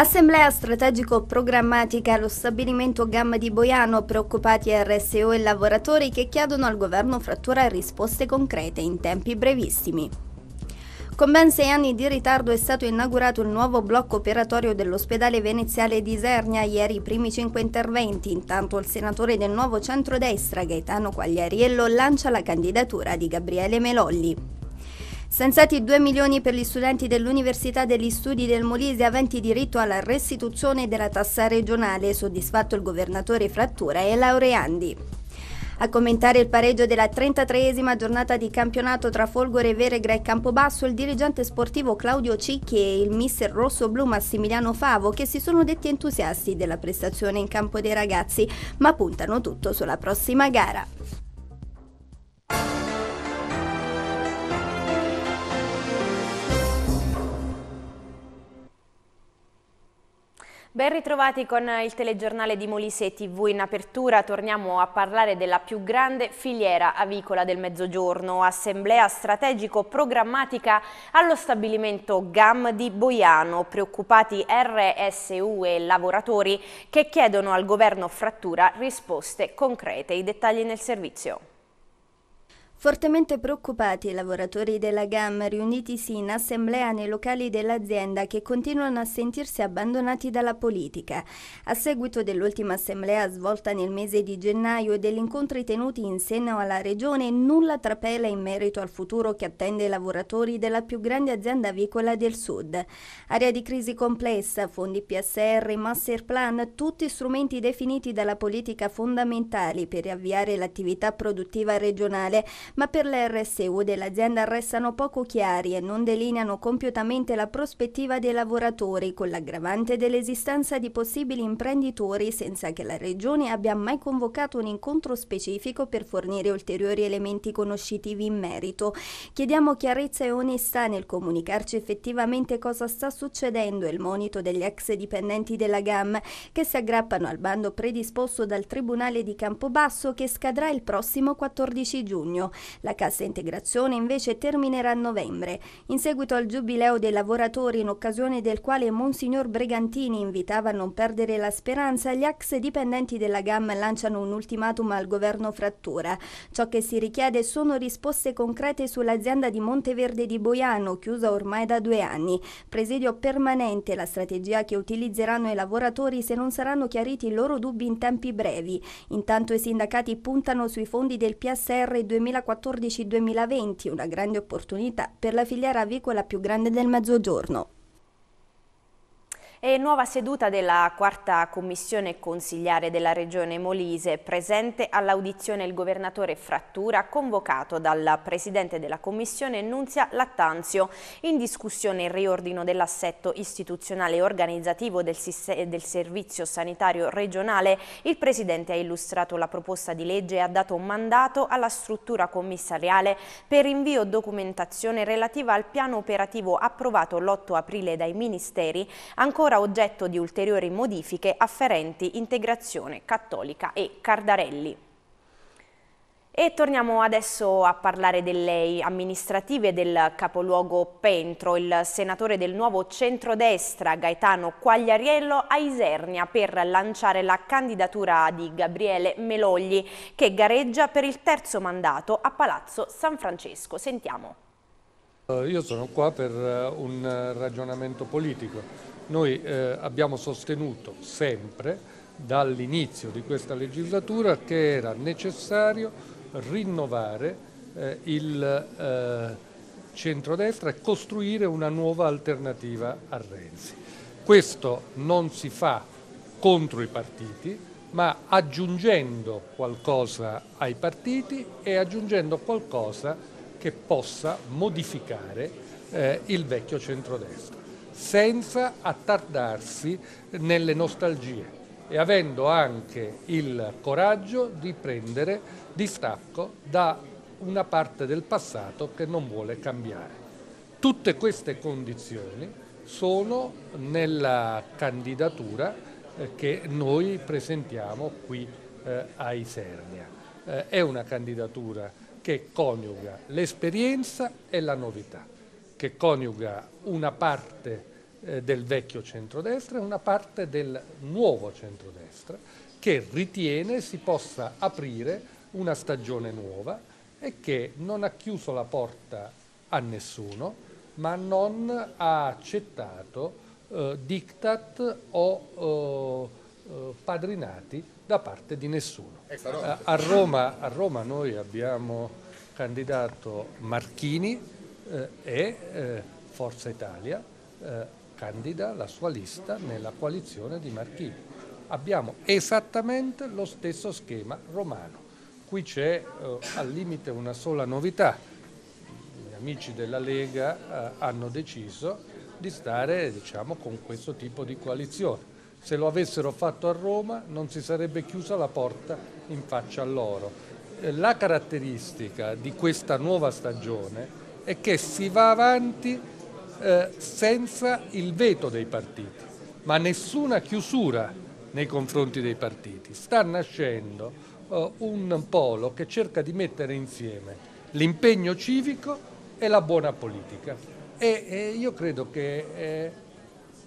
Assemblea strategico-programmatica allo stabilimento Gamma di Boiano, preoccupati RSO e lavoratori che chiedono al governo frattura risposte concrete in tempi brevissimi. Con ben sei anni di ritardo è stato inaugurato il nuovo blocco operatorio dell'ospedale veneziale di Isernia, ieri i primi cinque interventi, intanto il senatore del nuovo centrodestra Gaetano Quagliariello lancia la candidatura di Gabriele Melolli. Stanziati 2 milioni per gli studenti dell'Università degli Studi del Molise aventi diritto alla restituzione della tassa regionale, soddisfatto il governatore Frattura e Laureandi. A commentare il pareggio della 33esima giornata di campionato tra Folgore Veregra e Campobasso, il dirigente sportivo Claudio Cicchi e il mister rosso-blu Massimiliano Favo che si sono detti entusiasti della prestazione in campo dei ragazzi, ma puntano tutto sulla prossima gara. Ben ritrovati con il telegiornale di Molise TV. In apertura torniamo a parlare della più grande filiera avicola del Mezzogiorno, assemblea strategico-programmatica allo stabilimento GAM di Boiano, preoccupati RSU e lavoratori che chiedono al governo frattura risposte concrete. I dettagli nel servizio. Fortemente preoccupati i lavoratori della GAM riunitisi in assemblea nei locali dell'azienda che continuano a sentirsi abbandonati dalla politica. A seguito dell'ultima assemblea svolta nel mese di gennaio e degli incontri tenuti in seno alla regione, nulla trapela in merito al futuro che attende i lavoratori della più grande azienda avicola del sud. Area di crisi complessa, fondi PSR, master plan, tutti strumenti definiti dalla politica fondamentali per riavviare l'attività produttiva regionale ma per le RSU dell'azienda restano poco chiari e non delineano compiutamente la prospettiva dei lavoratori con l'aggravante dell'esistenza di possibili imprenditori senza che la Regione abbia mai convocato un incontro specifico per fornire ulteriori elementi conoscitivi in merito. Chiediamo chiarezza e onestà nel comunicarci effettivamente cosa sta succedendo e il monito degli ex dipendenti della GAM che si aggrappano al bando predisposto dal Tribunale di Campobasso che scadrà il prossimo 14 giugno. La cassa integrazione invece terminerà a novembre, in seguito al giubileo dei lavoratori in occasione del quale Monsignor Bregantini invitava a non perdere la speranza, gli ex dipendenti della GAM lanciano un ultimatum al governo frattura. Ciò che si richiede sono risposte concrete sull'azienda di Monteverde di Boiano, chiusa ormai da due anni. Presidio permanente la strategia che utilizzeranno i lavoratori se non saranno chiariti i loro dubbi in tempi brevi. Intanto i sindacati puntano sui fondi del PSR 2014 2014-2020 una grande opportunità per la filiera avicola più grande del Mezzogiorno. E nuova seduta della quarta commissione consigliare della regione Molise, presente all'audizione il governatore Frattura, convocato dal presidente della commissione Nunzia Lattanzio, in discussione il riordino dell'assetto istituzionale e organizzativo del, del servizio sanitario regionale. Il presidente ha illustrato la proposta di legge e ha dato un mandato alla struttura commissariale per invio documentazione relativa al piano operativo approvato l'8 aprile dai ministeri, ancora tuttora oggetto di ulteriori modifiche afferenti Integrazione Cattolica e Cardarelli. E torniamo adesso a parlare delle amministrative del capoluogo Pentro. Il senatore del nuovo centrodestra Gaetano Quagliariello a Isernia per lanciare la candidatura di Gabriele Melogli che gareggia per il terzo mandato a Palazzo San Francesco. Sentiamo. Eh, io sono qua per eh, un eh, ragionamento politico. Noi abbiamo sostenuto sempre dall'inizio di questa legislatura che era necessario rinnovare il centrodestra e costruire una nuova alternativa a Renzi. Questo non si fa contro i partiti, ma aggiungendo qualcosa ai partiti e aggiungendo qualcosa che possa modificare eh, il vecchio centrodestra, senza attardarsi nelle nostalgie e avendo anche il coraggio di prendere distacco da una parte del passato che non vuole cambiare. Tutte queste condizioni sono nella candidatura eh, che noi presentiamo qui eh, ai Sernia. Eh, è una candidatura che coniuga l'esperienza e la novità, che coniuga una parte eh, del vecchio centrodestra e una parte del nuovo centrodestra, che ritiene si possa aprire una stagione nuova e che non ha chiuso la porta a nessuno, ma non ha accettato eh, diktat o eh, eh padrinati da parte di nessuno. Eh, a Roma, a Roma noi abbiamo candidato Marchini eh, e eh, Forza Italia candida la sua lista nella coalizione di Marchini. Abbiamo esattamente lo stesso schema romano. Qui c'è al limite una sola novità. Gli amici della Lega hanno deciso di stare diciamo, con questo tipo di coalizione se lo avessero fatto a Roma non si sarebbe chiusa la porta in faccia a loro. Eh, la caratteristica di questa nuova stagione è che si va avanti eh, senza il veto dei partiti, ma nessuna chiusura nei confronti dei partiti. Sta nascendo eh, un polo che cerca di mettere insieme l'impegno civico e la buona politica. E, io credo che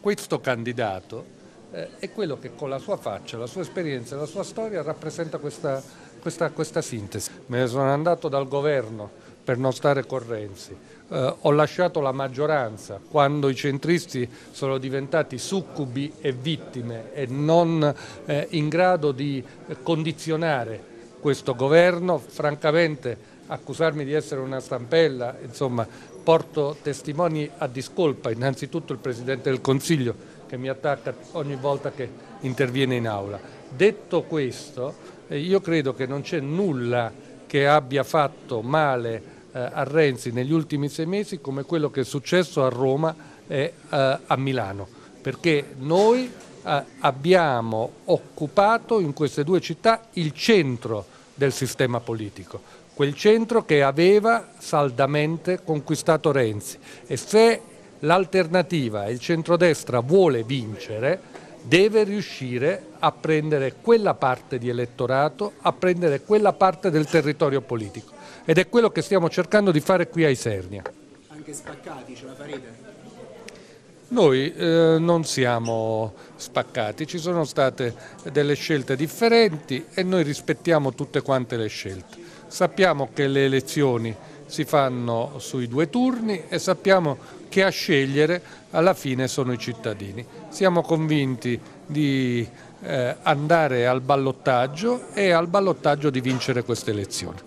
questo candidato eh, è quello che con la sua faccia, la sua esperienza e la sua storia rappresenta questa, questa, questa, sintesi. Me ne sono andato dal governo per non stare con Renzi, eh, ho lasciato la maggioranza quando i centristi sono diventati succubi e vittime e non eh, in grado di condizionare questo governo, francamente accusarmi di essere una stampella, insomma porto testimoni a discolpa, innanzitutto il Presidente del Consiglio che mi attacca ogni volta che interviene in aula. Detto questo, eh, io credo che non c'è nulla che abbia fatto male eh, a Renzi negli ultimi sei mesi come quello che è successo a Roma e eh, a Milano, perché noi abbiamo occupato in queste due città il centro del sistema politico, quel centro che aveva saldamente conquistato Renzi e se l'alternativa e il centrodestra vuole vincere, deve riuscire a prendere quella parte di elettorato, a prendere quella parte del territorio politico. Ed è quello che stiamo cercando di fare qui a Isernia. Anche spaccati ce la farete? Noi eh, non siamo spaccati, ci sono state delle scelte differenti e noi rispettiamo tutte quante le scelte. Sappiamo che le elezioni si fanno sui due turni e sappiamo che a scegliere alla fine sono i cittadini. Siamo convinti di eh, andare al ballottaggio e al ballottaggio di vincere queste elezioni.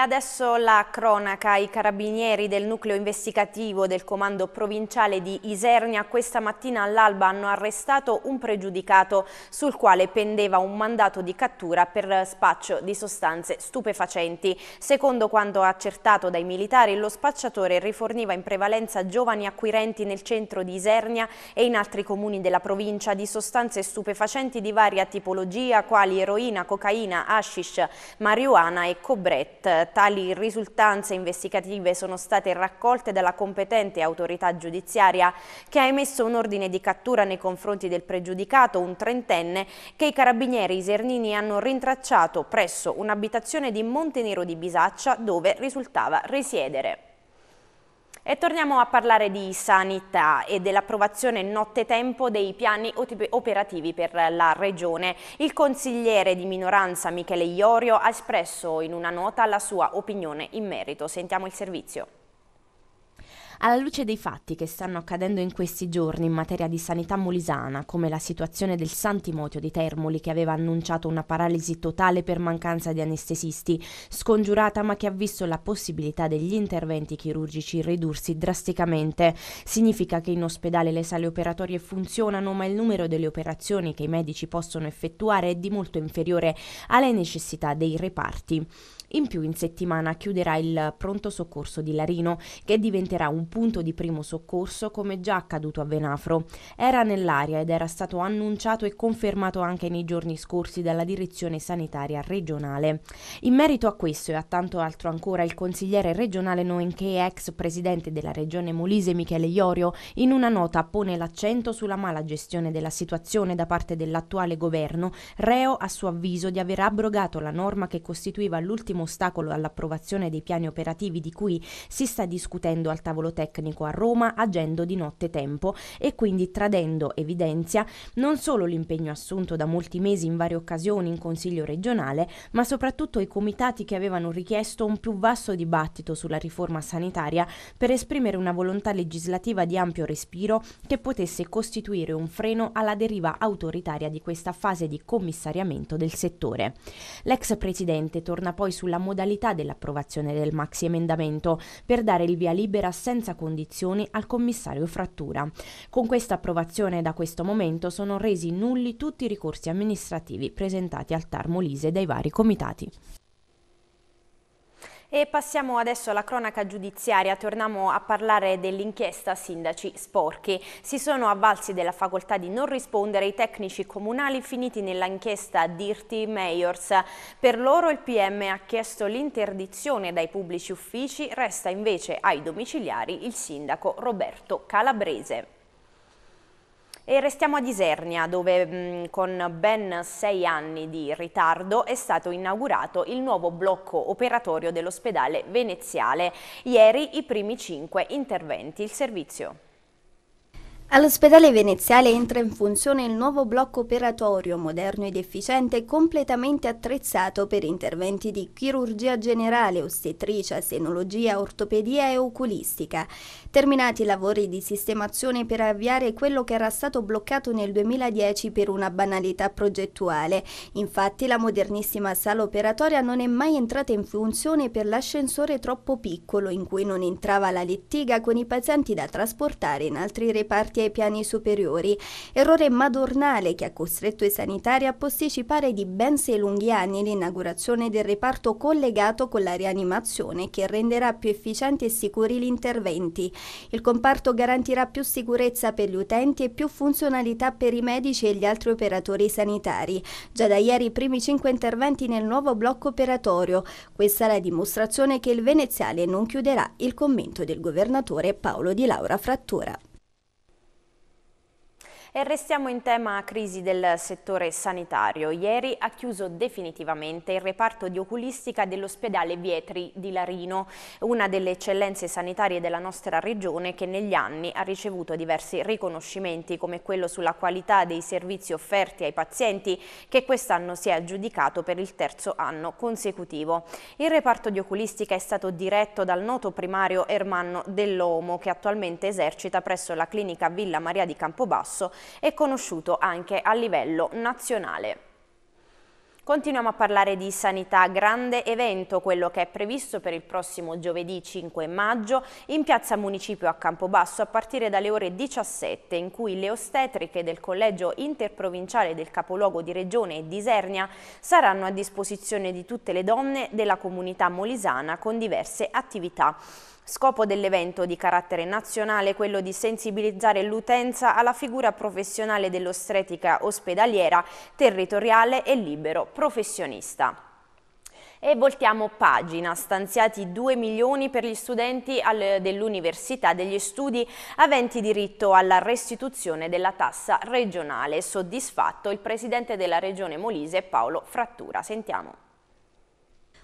adesso la cronaca. I carabinieri del nucleo investigativo del comando provinciale di Isernia questa mattina all'alba hanno arrestato un pregiudicato sul quale pendeva un mandato di cattura per spaccio di sostanze stupefacenti. Secondo quanto accertato dai militari, lo spacciatore riforniva in prevalenza giovani acquirenti nel centro di Isernia e in altri comuni della provincia di sostanze stupefacenti di varia tipologia, quali eroina, cocaina, hashish, marijuana e cobretti Tali risultanze investigative sono state raccolte dalla competente autorità giudiziaria che ha emesso un ordine di cattura nei confronti del pregiudicato, un trentenne, che i carabinieri isernini hanno rintracciato presso un'abitazione di Montenero di Bisaccia dove risultava risiedere. E torniamo a parlare di sanità e dell'approvazione nottetempo dei piani operativi per la Regione. Il consigliere di minoranza Michele Iorio ha espresso in una nota la sua opinione in merito. Sentiamo il servizio. Alla luce dei fatti che stanno accadendo in questi giorni in materia di sanità molisana, come la situazione del San Timoteo di Termoli che aveva annunciato una paralisi totale per mancanza di anestesisti, scongiurata ma che ha visto la possibilità degli interventi chirurgici ridursi drasticamente, significa che in ospedale le sale operatorie funzionano ma il numero delle operazioni che i medici possono effettuare è di molto inferiore alle necessità dei reparti. In più in settimana chiuderà il pronto soccorso di Larino, che diventerà un punto di primo soccorso come già accaduto a Venafro. Era nell'aria ed era stato annunciato e confermato anche nei giorni scorsi dalla direzione sanitaria regionale. In merito a questo e a tanto altro ancora, il consigliere regionale nonché ex presidente della regione Molise Michele Iorio in una nota pone l'accento sulla mala gestione della situazione da parte dell'attuale governo, reo a suo avviso di aver abrogato la norma che costituiva l'ultimo primo ostacolo all'approvazione dei piani operativi di cui si sta discutendo al tavolo tecnico a Roma, agendo di notte tempo e quindi tradendo, evidenzia, non solo l'impegno assunto da molti mesi in varie occasioni in Consiglio regionale, ma soprattutto i comitati che avevano richiesto un più vasto dibattito sulla riforma sanitaria per esprimere una volontà legislativa di ampio respiro che potesse costituire un freno alla deriva autoritaria di questa fase di commissariamento del settore. L'ex presidente torna poi sulla sulla modalità dell'approvazione del maxi emendamento per dare il via libera senza condizioni al commissario Frattura. Con questa approvazione da questo momento sono resi nulli tutti i ricorsi amministrativi presentati al Tarmolise dai vari comitati. E passiamo adesso alla cronaca giudiziaria, torniamo a parlare dell'inchiesta Sindaci Sporchi. Si sono avvalsi della facoltà di non rispondere i tecnici comunali finiti nella inchiesta Dirty Mayors. Per loro il PM ha chiesto l'interdizione dai pubblici uffici, resta invece ai domiciliari il sindaco Roberto Calabrese. E restiamo a Disernia, dove con ben sei anni di ritardo è stato inaugurato il nuovo blocco operatorio dell'ospedale veneziale. Ieri i primi cinque interventi. Il servizio. All'ospedale veneziale entra in funzione il nuovo blocco operatorio, moderno ed efficiente, completamente attrezzato per interventi di chirurgia generale, ostetricia, senologia, ortopedia e oculistica terminati i lavori di sistemazione per avviare quello che era stato bloccato nel 2010 per una banalità progettuale. Infatti la modernissima sala operatoria non è mai entrata in funzione per l'ascensore troppo piccolo in cui non entrava la lettiga con i pazienti da trasportare in altri reparti ai piani superiori. Errore madornale che ha costretto i sanitari a posticipare di ben sei lunghi anni l'inaugurazione del reparto collegato con la rianimazione che renderà più efficienti e sicuri gli interventi. Il comparto garantirà più sicurezza per gli utenti e più funzionalità per i medici e gli altri operatori sanitari. Già da ieri i primi cinque interventi nel nuovo blocco operatorio. Questa è la dimostrazione che il veneziale non chiuderà il commento del governatore Paolo Di Laura Frattura. E restiamo in tema crisi del settore sanitario. Ieri ha chiuso definitivamente il reparto di oculistica dell'ospedale Vietri di Larino, una delle eccellenze sanitarie della nostra regione che negli anni ha ricevuto diversi riconoscimenti come quello sulla qualità dei servizi offerti ai pazienti che quest'anno si è aggiudicato per il terzo anno consecutivo. Il reparto di oculistica è stato diretto dal noto primario Ermanno Dell'Omo che attualmente esercita presso la clinica Villa Maria di Campobasso e conosciuto anche a livello nazionale. Continuiamo a parlare di sanità, grande evento quello che è previsto per il prossimo giovedì 5 maggio in piazza Municipio a Campobasso a partire dalle ore 17 in cui le ostetriche del collegio interprovinciale del capoluogo di regione Disernia saranno a disposizione di tutte le donne della comunità molisana con diverse attività. Scopo dell'evento di carattere nazionale è quello di sensibilizzare l'utenza alla figura professionale dell'ostetrica ospedaliera, territoriale e libero professionista. E voltiamo pagina, stanziati 2 milioni per gli studenti dell'Università degli Studi aventi diritto alla restituzione della tassa regionale. Soddisfatto il presidente della regione Molise Paolo Frattura. Sentiamo.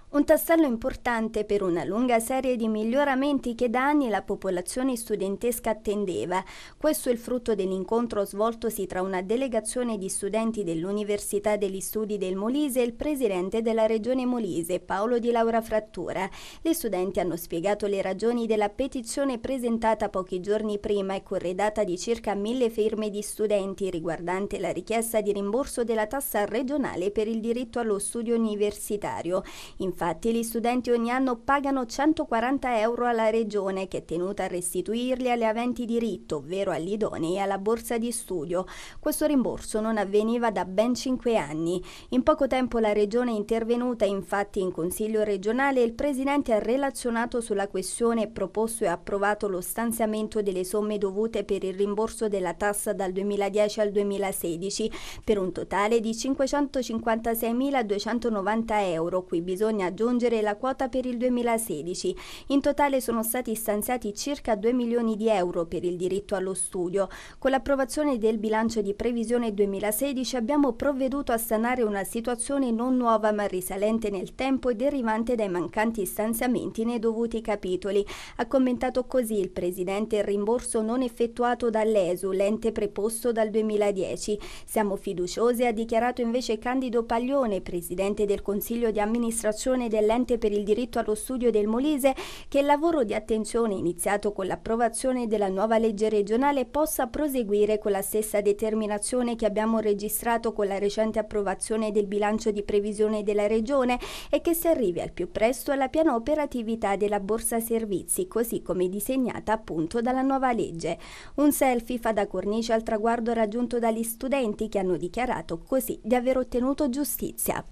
Un tassello importante per una lunga serie di miglioramenti che da anni la popolazione studentesca attendeva. Questo è il frutto dell'incontro svoltosi tra una delegazione di studenti dell'Università degli Studi del Molise e il presidente della Regione Molise, Paolo Di Laura Frattura. Gli studenti hanno spiegato le ragioni della petizione presentata pochi giorni prima e corredata di circa mille firme di studenti riguardante la richiesta di rimborso della tassa regionale per il diritto allo studio universitario. In Infatti gli studenti ogni anno pagano 140 euro alla Regione che è tenuta a restituirli alle aventi diritto, ovvero agli idonei e alla borsa di studio. Questo rimborso non avveniva da ben 5 anni. In poco tempo la Regione è intervenuta infatti in Consiglio regionale il Presidente ha relazionato sulla questione proposto e approvato lo stanziamento delle somme dovute per il rimborso della tassa dal 2010 al 2016 per un totale di 556.290 euro, cui bisogna aggiungere la quota per il 2016. In totale sono stati stanziati circa 2 milioni di euro per il diritto allo studio. Con l'approvazione del bilancio di previsione 2016 abbiamo provveduto a sanare una situazione non nuova ma risalente nel tempo e derivante dai mancanti stanziamenti nei dovuti capitoli. Ha commentato così il Presidente il rimborso non effettuato dall'ESU, l'ente preposto dal 2010. Siamo fiduciosi, ha dichiarato invece Candido Paglione, Presidente del Consiglio di amministrazione direzione dell'ente per il diritto allo studio del Molise che il lavoro di attenzione iniziato con l'approvazione della nuova legge regionale possa proseguire con la stessa determinazione che abbiamo registrato con la recente approvazione del bilancio di previsione della regione e che si arrivi al più presto alla piena operatività della borsa servizi, così come disegnata appunto dalla nuova legge. Un selfie fa da cornice al traguardo raggiunto dagli studenti che hanno dichiarato così di aver ottenuto giustizia.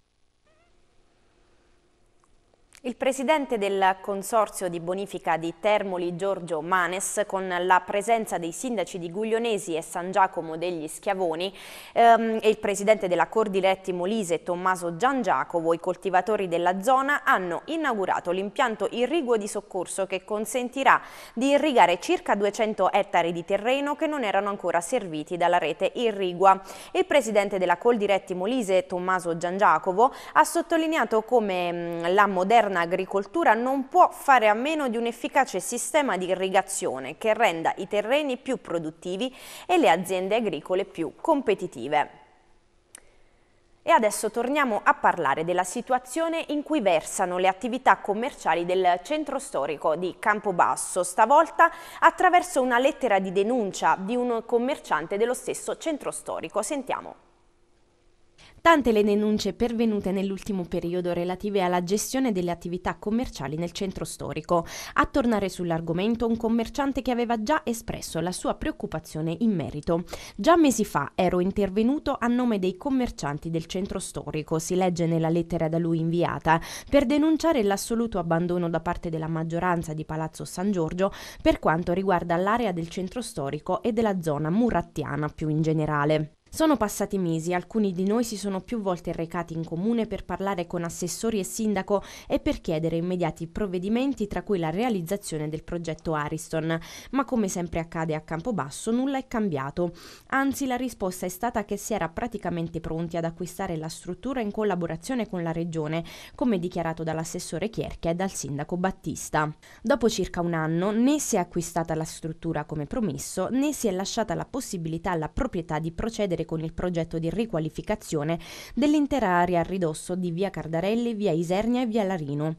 Il presidente del Consorzio di Bonifica di Termoli, Giorgio Manes, con la presenza dei sindaci di Guglionesi e San Giacomo degli Schiavoni ehm, e il presidente della Cordiletti Molise, Tommaso Gian Giacomo, i coltivatori della zona hanno inaugurato l'impianto irriguo di soccorso che consentirà di irrigare circa 200 ettari di terreno che non erano ancora serviti dalla rete irrigua. Il presidente della Coldiretti Molise, Tommaso Gian Giacomo, ha sottolineato come mh, la moderna moderna agricoltura non può fare a meno di un efficace sistema di irrigazione che renda i terreni più produttivi e le aziende agricole più competitive. E adesso torniamo a parlare della situazione in cui versano le attività commerciali del centro storico di Campobasso, stavolta attraverso una lettera di denuncia di un commerciante dello stesso centro storico. Sentiamo tante le denunce pervenute nell'ultimo periodo relative alla gestione delle attività commerciali nel centro storico. A tornare sull'argomento un commerciante che aveva già espresso la sua preoccupazione in merito. Già mesi fa ero intervenuto a nome dei commercianti del centro storico, si legge nella lettera da lui inviata, per denunciare l'assoluto abbandono da parte della maggioranza di Palazzo San Giorgio per quanto riguarda l'area del centro storico e della zona murattiana più in generale. Sono passati mesi, alcuni di noi si sono più volte recati in comune per parlare con assessori e sindaco e per chiedere immediati provvedimenti tra cui la realizzazione del progetto Ariston, ma come sempre accade a Campobasso nulla è cambiato. Anzi la risposta è stata che si era praticamente pronti ad acquistare la struttura in collaborazione con la regione, come dichiarato dall'assessore Chierchia e dal sindaco Battista. Dopo circa un anno né si è acquistata la struttura come promesso né si è lasciata la possibilità alla proprietà di procedere iniziare con il progetto di riqualificazione dell'intera area a ridosso di via Cardarelli, via Isernia e via Larino.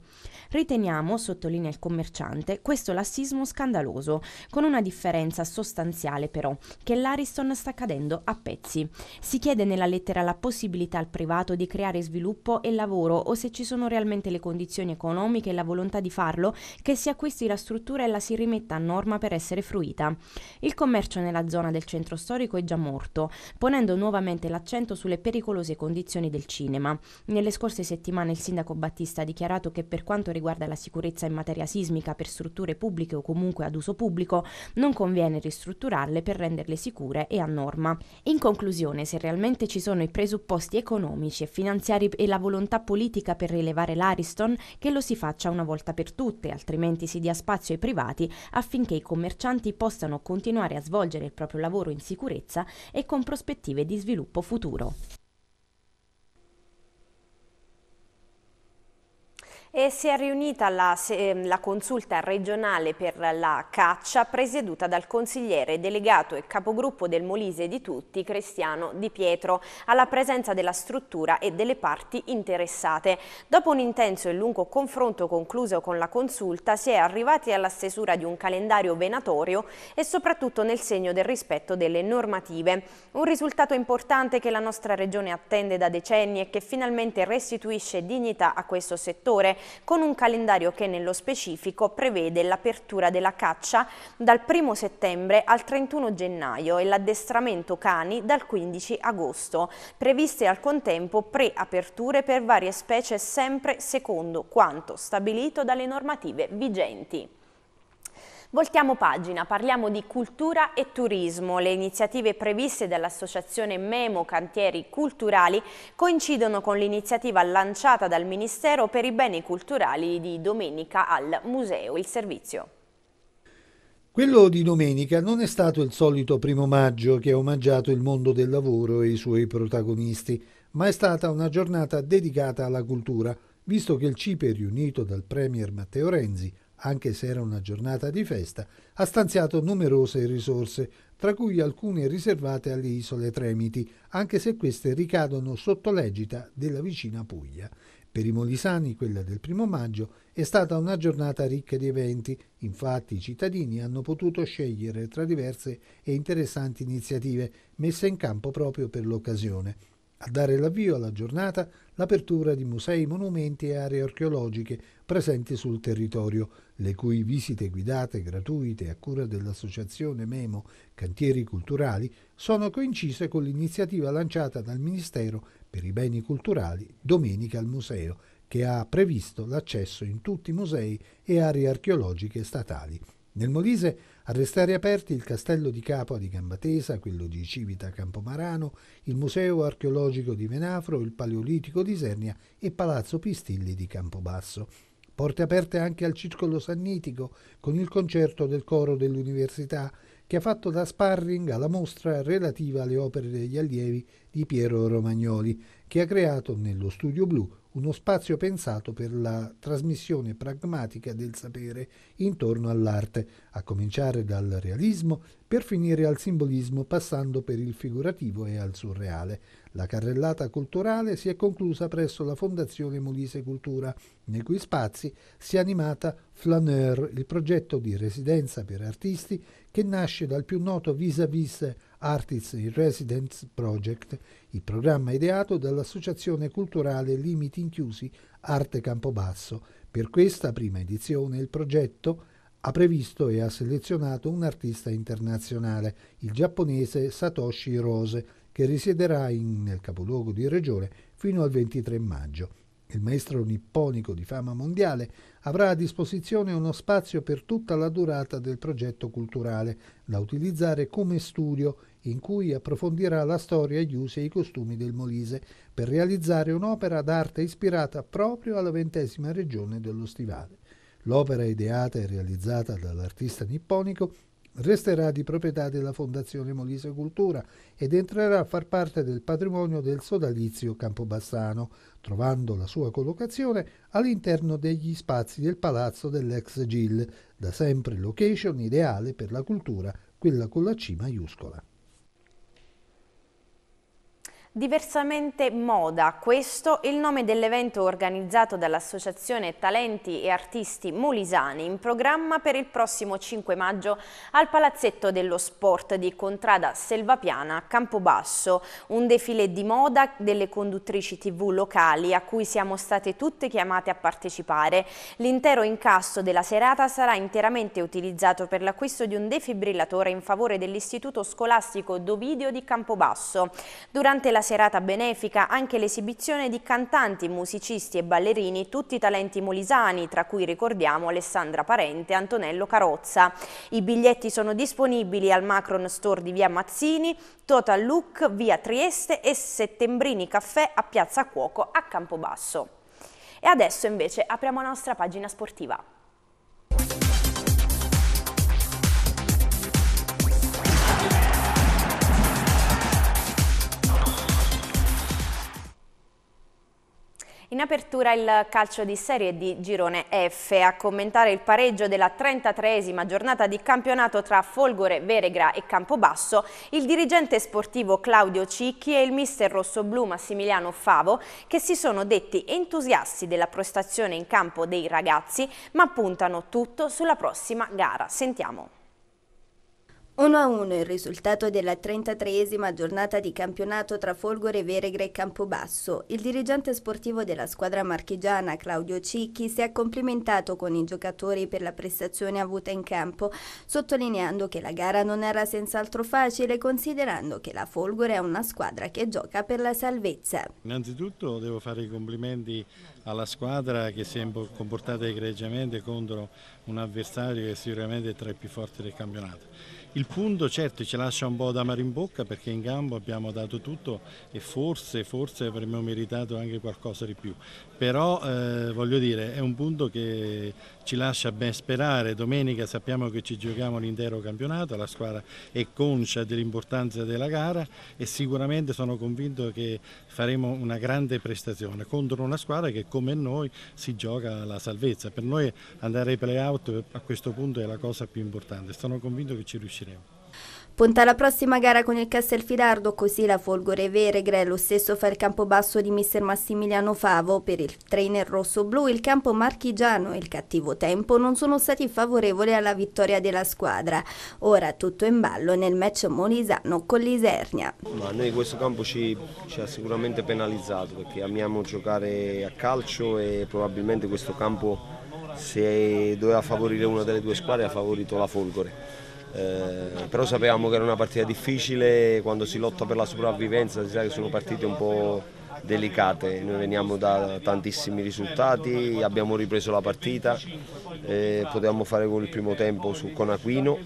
Riteniamo, sottolinea il commerciante, questo lassismo scandaloso, con una differenza sostanziale però, che l'Ariston sta cadendo a pezzi. Si chiede nella lettera la possibilità al privato di creare sviluppo e lavoro o se ci sono realmente le condizioni economiche e la volontà di farlo, che si acquisti la struttura e la si rimetta a norma per essere fruita. Il commercio nella zona del centro storico è già morto, ponendo ponendo nuovamente l'accento sulle pericolose condizioni del cinema. Nelle scorse settimane il sindaco Battista ha dichiarato che per quanto riguarda la sicurezza in materia sismica per strutture pubbliche o comunque ad uso pubblico, non conviene ristrutturarle per renderle sicure e a norma. In conclusione, se realmente ci sono i presupposti economici e finanziari e la volontà politica per rilevare l'Ariston, che lo si faccia una volta per tutte, altrimenti si dia spazio ai privati affinché i commercianti possano continuare a svolgere il proprio lavoro in sicurezza e con prospettive prospettive di sviluppo futuro. e si è riunita la, ehm, la consulta regionale per la caccia presieduta dal consigliere delegato e capogruppo del Molise di tutti, Cristiano Di Pietro, alla presenza della struttura e delle parti interessate. Dopo un intenso e lungo confronto concluso con la consulta si è arrivati alla stesura di un calendario venatorio e soprattutto nel segno del rispetto delle normative. Un risultato importante che la nostra regione attende da decenni e che finalmente restituisce dignità a questo settore, con un calendario che nello specifico prevede l'apertura della caccia dal 1 settembre al 31 gennaio e l'addestramento cani dal 15 agosto, previste al contempo pre-aperture per varie specie sempre secondo quanto stabilito dalle normative vigenti. Voltiamo pagina, parliamo di cultura e turismo. Le iniziative previste dall'associazione Memo Cantieri Culturali coincidono con l'iniziativa lanciata dal Ministero per i Beni Culturali di domenica al Museo. Il servizio. Quello di domenica non è stato il solito primo maggio che ha omaggiato il mondo del lavoro e i suoi protagonisti, ma è stata una giornata dedicata alla cultura, visto che il CIPE riunito dal Premier Matteo Renzi anche se era una giornata di festa, ha stanziato numerose risorse, tra cui alcune riservate alle isole Tremiti, anche se queste ricadono sotto l'egita della vicina Puglia. Per i molisani quella del primo maggio è stata una giornata ricca di eventi, infatti i cittadini hanno potuto scegliere tra diverse e interessanti iniziative messe in campo proprio per l'occasione. A dare l'avvio alla giornata l'apertura di musei, monumenti e aree archeologiche presenti sul territorio, le cui visite guidate gratuite a cura dell'associazione Memo Cantieri Culturali sono coincise con l'iniziativa lanciata dal Ministero per i Beni Culturali Domenica al Museo, che ha previsto l'accesso in tutti i musei e aree archeologiche statali. Nel Molise a restare aperti il castello di Capua di Gambatesa, quello di Civita Campomarano, il Museo archeologico di Venafro, il Paleolitico di Sernia e Palazzo Pistilli di Campobasso. Porte aperte anche al Circolo Sannitico con il concerto del coro dell'Università che ha fatto da sparring alla mostra relativa alle opere degli allievi di Piero Romagnoli, che ha creato nello Studio Blu uno spazio pensato per la trasmissione pragmatica del sapere intorno all'arte, a cominciare dal realismo per finire al simbolismo passando per il figurativo e al surreale. La carrellata culturale si è conclusa presso la Fondazione Molise Cultura, nei cui spazi si è animata Flaneur, il progetto di residenza per artisti che nasce dal più noto vis-à-vis Artists in Residence Project, il programma ideato dall'Associazione Culturale Limiti Inchiusi Arte Campobasso. Per questa prima edizione il progetto ha previsto e ha selezionato un artista internazionale, il giapponese Satoshi Rose, che risiederà in, nel capoluogo di Regione fino al 23 maggio. Il maestro nipponico di fama mondiale avrà a disposizione uno spazio per tutta la durata del progetto culturale, da utilizzare come studio in cui approfondirà la storia, gli usi e i costumi del Molise per realizzare un'opera d'arte ispirata proprio alla ventesima regione dello stivale. L'opera ideata e realizzata dall'artista nipponico resterà di proprietà della Fondazione Molise Cultura ed entrerà a far parte del patrimonio del sodalizio Campobassano, trovando la sua collocazione all'interno degli spazi del palazzo dell'ex Gil, da sempre location ideale per la cultura, quella con la C maiuscola. Diversamente Moda, questo è il nome dell'evento organizzato dall'Associazione Talenti e Artisti Molisani in programma per il prossimo 5 maggio al Palazzetto dello Sport di Contrada Selvapiana a Campobasso, un defile di moda delle conduttrici tv locali a cui siamo state tutte chiamate a partecipare. L'intero incasso della serata sarà interamente utilizzato per l'acquisto di un defibrillatore in favore dell'Istituto Scolastico Dovidio di Campobasso. Durante la serata benefica anche l'esibizione di cantanti, musicisti e ballerini, tutti talenti molisani, tra cui ricordiamo Alessandra Parente e Antonello Carozza. I biglietti sono disponibili al Macron Store di via Mazzini, Total Look via Trieste e Settembrini Caffè a Piazza Cuoco a Campobasso. E adesso invece apriamo la nostra pagina sportiva. In apertura il calcio di serie di Girone F. A commentare il pareggio della 33esima giornata di campionato tra Folgore, Veregra e Campobasso, il dirigente sportivo Claudio Cicchi e il mister rossoblu Massimiliano Favo che si sono detti entusiasti della prestazione in campo dei ragazzi ma puntano tutto sulla prossima gara. Sentiamo. 1-1 il risultato della 33esima giornata di campionato tra Folgore, Veregre e Campobasso. Il dirigente sportivo della squadra marchigiana Claudio Cicchi si è complimentato con i giocatori per la prestazione avuta in campo, sottolineando che la gara non era senz'altro facile considerando che la Folgore è una squadra che gioca per la salvezza. Innanzitutto devo fare i complimenti alla squadra che si è comportata egregiamente contro un avversario che sicuramente è tra i più forti del campionato il punto certo ci lascia un po' d'amaro in bocca perché in gambo abbiamo dato tutto e forse, forse avremmo meritato anche qualcosa di più, però eh, voglio dire è un punto che ci lascia ben sperare, domenica sappiamo che ci giochiamo l'intero campionato, la squadra è conscia dell'importanza della gara e sicuramente sono convinto che faremo una grande prestazione contro una squadra che come noi si gioca la salvezza, per noi andare ai play-out a questo punto è la cosa più importante, sono convinto che ci riusciremo. Cineo. Punta alla prossima gara con il Castelfidardo, così la Folgore Veregre, lo stesso fa il campo basso di mister Massimiliano Favo. Per il trainer rosso-blu il campo marchigiano e il cattivo tempo non sono stati favorevoli alla vittoria della squadra. Ora tutto in ballo nel match molisano con l'Isernia. Ma noi questo campo ci, ci ha sicuramente penalizzato perché amiamo giocare a calcio e probabilmente questo campo se doveva favorire una delle due squadre ha favorito la Folgore eh, però sapevamo che era una partita difficile, quando si lotta per la sopravvivenza si sa che sono partite un po' delicate, noi veniamo da tantissimi risultati, abbiamo ripreso la partita, eh, potevamo fare con il primo tempo su Conaquino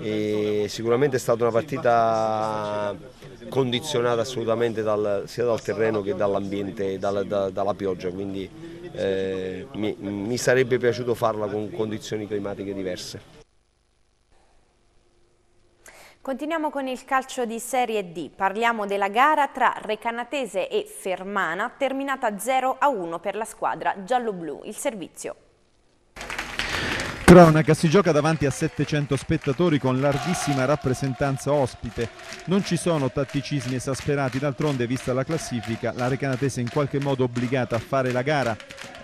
e sicuramente è stata una partita condizionata assolutamente dal, sia dal terreno che dall'ambiente, dal, da, dalla pioggia, quindi eh, mi, mi sarebbe piaciuto farla con condizioni climatiche diverse. Continuiamo con il calcio di Serie D. Parliamo della gara tra Recanatese e Fermana, terminata 0-1 per la squadra gialloblu. Il servizio Cronaca si gioca davanti a 700 spettatori con larghissima rappresentanza ospite. Non ci sono tatticismi esasperati, d'altronde vista la classifica, la Recanatese è in qualche modo obbligata a fare la gara.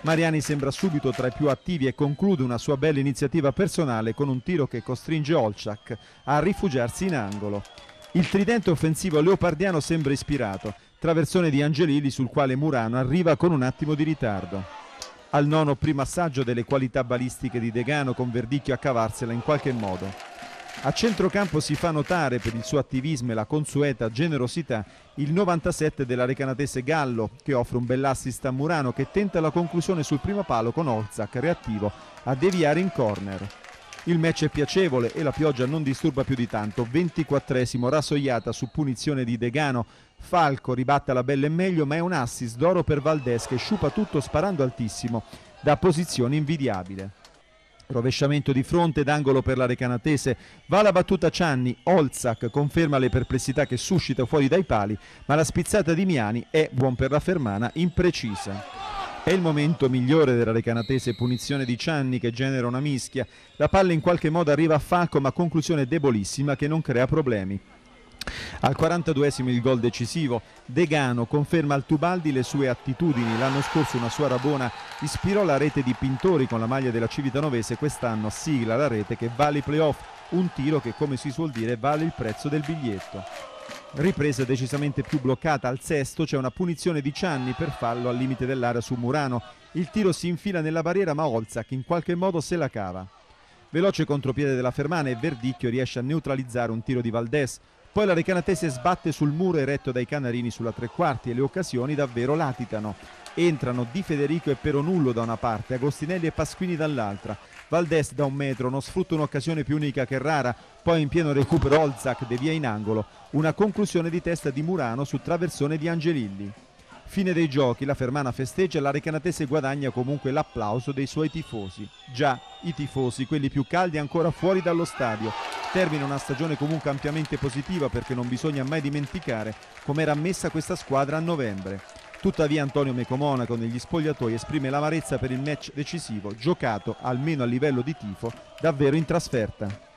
Mariani sembra subito tra i più attivi e conclude una sua bella iniziativa personale con un tiro che costringe Olciak a rifugiarsi in angolo. Il tridente offensivo leopardiano sembra ispirato, traversone di Angelilli sul quale Murano arriva con un attimo di ritardo al nono primo assaggio delle qualità balistiche di Degano con Verdicchio a cavarsela in qualche modo. A centrocampo si fa notare per il suo attivismo e la consueta generosità il 97 della recanatese Gallo che offre un bell'assist a Murano che tenta la conclusione sul primo palo con Olzac reattivo a deviare in corner. Il match è piacevole e la pioggia non disturba più di tanto. 24esimo rasoiata su punizione di Degano Falco ribatte la bella e meglio, ma è un assist d'oro per Valdes che sciupa tutto sparando altissimo da posizione invidiabile. Rovesciamento di fronte d'angolo per la Recanatese, va la battuta Cianni, Olzac conferma le perplessità che suscita fuori dai pali, ma la spizzata di Miani è, buon per la Fermana, imprecisa. È il momento migliore della Recanatese, punizione di Cianni che genera una mischia, la palla in qualche modo arriva a Falco ma conclusione debolissima che non crea problemi. Al 42esimo il gol decisivo, Degano conferma al Tubaldi le sue attitudini. L'anno scorso una sua Rabona ispirò la rete di Pintori con la maglia della Civitanovese, quest'anno sigla la rete che vale i playoff, un tiro che come si suol dire vale il prezzo del biglietto. Ripresa decisamente più bloccata al sesto, c'è una punizione di Cianni per fallo al limite dell'area su Murano. Il tiro si infila nella barriera ma Olza che in qualche modo se la cava. Veloce contropiede della Fermana e Verdicchio riesce a neutralizzare un tiro di Valdes. Poi la Recanatese sbatte sul muro eretto dai Canarini sulla tre quarti e le occasioni davvero latitano. Entrano Di Federico e Peronullo da una parte, Agostinelli e Pasquini dall'altra. Valdes da un metro non sfrutta un'occasione più unica che rara, poi in pieno recupero Olzac devia in angolo. Una conclusione di testa di Murano su traversone di Angelilli. Fine dei giochi, la Fermana festeggia e Recanatese guadagna comunque l'applauso dei suoi tifosi. Già, i tifosi, quelli più caldi ancora fuori dallo stadio. Termina una stagione comunque ampiamente positiva perché non bisogna mai dimenticare come era messa questa squadra a novembre. Tuttavia Antonio Mecomonaco negli spogliatoi esprime l'amarezza per il match decisivo, giocato, almeno a livello di tifo, davvero in trasferta.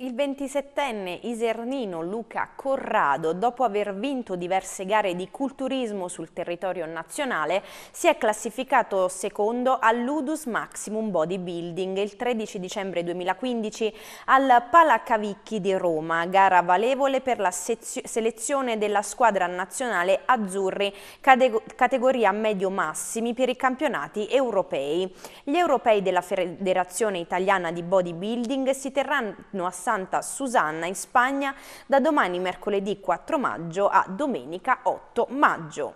Il 27enne isernino Luca Corrado, dopo aver vinto diverse gare di culturismo sul territorio nazionale, si è classificato secondo all'Udus Maximum Bodybuilding il 13 dicembre 2015 al Palacavicchi di Roma, gara valevole per la selezione della squadra nazionale azzurri categoria medio-massimi per i campionati europei. Gli europei della Federazione Italiana di Bodybuilding si terranno a Santa Susanna in Spagna da domani mercoledì 4 maggio a domenica 8 maggio.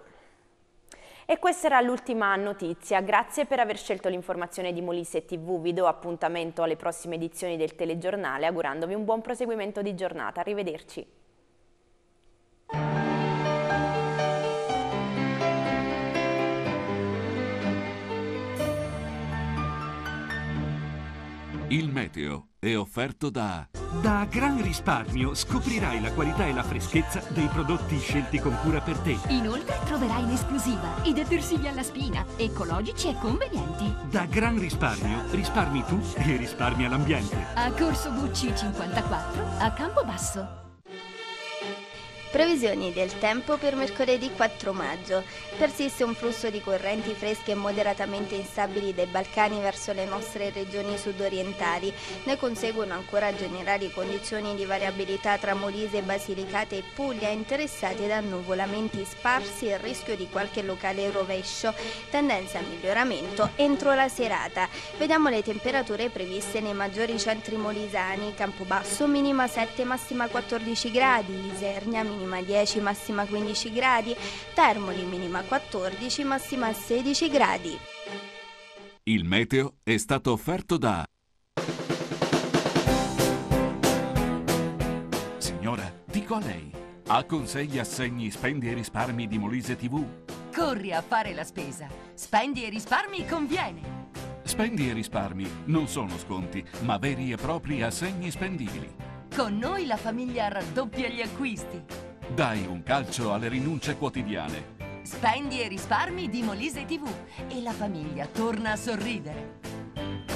E questa era l'ultima notizia. Grazie per aver scelto l'informazione di Molise TV. Vi do appuntamento alle prossime edizioni del telegiornale augurandovi un buon proseguimento di giornata. Arrivederci. Il meteo è offerto da... Da Gran Risparmio scoprirai la qualità e la freschezza dei prodotti scelti con cura per te. Inoltre troverai in esclusiva i detersivi alla spina, ecologici e convenienti. Da Gran Risparmio risparmi tu e risparmia l'ambiente. A Corso Bucci 54, a Campobasso. Previsioni del tempo per mercoledì 4 maggio. Persiste un flusso di correnti fresche e moderatamente instabili dai Balcani verso le nostre regioni sudorientali. Ne conseguono ancora generali condizioni di variabilità tra Molise, Basilicata e Puglia interessate da nuvolamenti sparsi e rischio di qualche locale rovescio. Tendenza a miglioramento entro la serata. Vediamo le temperature previste nei maggiori centri molisani. Campobasso minima 7 massima 14 gradi, Isernia minima minima 10, massima 15 gradi, Termoli minima 14, massima 16 gradi. Il meteo è stato offerto da... Signora, dico a lei, ha con sé gli assegni spendi e risparmi di Molise TV? Corri a fare la spesa. Spendi e risparmi conviene. Spendi e risparmi non sono sconti, ma veri e propri assegni spendibili. Con noi la famiglia raddoppia gli acquisti. Dai un calcio alle rinunce quotidiane. Spendi e risparmi di Molise TV e la famiglia torna a sorridere.